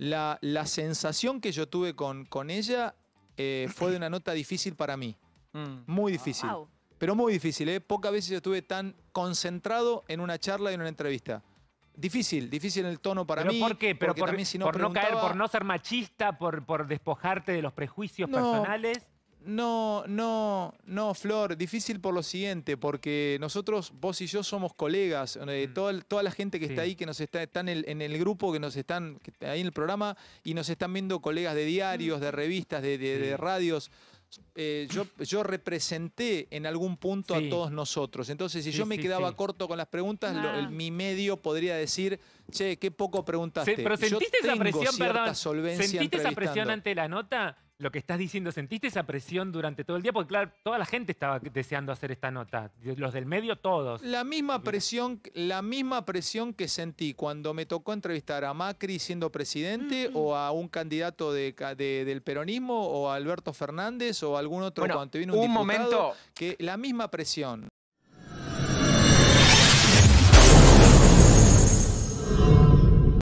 la, sensación que yo tuve con, ella eh, fue de una nota difícil para mí. Mm. Muy difícil. Pero muy difícil, ¿eh? Pocas veces estuve tan concentrado en una charla y en una entrevista. Difícil, difícil el tono para mí. ¿Por qué? Pero por, si no, caer, por no ser machista, por, por despojarte de los prejuicios personales. No, no, no, Flor, difícil por lo siguiente, porque nosotros, vos y yo, somos colegas. Eh, mm. toda, la gente que está ahí, que nos está, están en, el, grupo, que nos están ahí en el programa, y nos están viendo colegas de diarios, de mm. revistas, de, radios. Eh, yo, yo, representé en algún punto a todos nosotros. Entonces, si yo me quedaba corto con las preguntas, ah. mi medio podría decir, che, qué poco preguntaste. pero sentiste esa presión, perdón. ¿Sentiste esa presión ante la nota? lo que estás diciendo, ¿sentiste esa presión durante todo el día? Porque claro, toda la gente estaba deseando hacer esta nota, los del medio todos. La misma presión, la misma presión que sentí cuando me tocó entrevistar a Macri siendo presidente mm. o a un candidato de, del peronismo o a Alberto Fernández o algún otro cuando vino un, un diputado, momento que la misma presión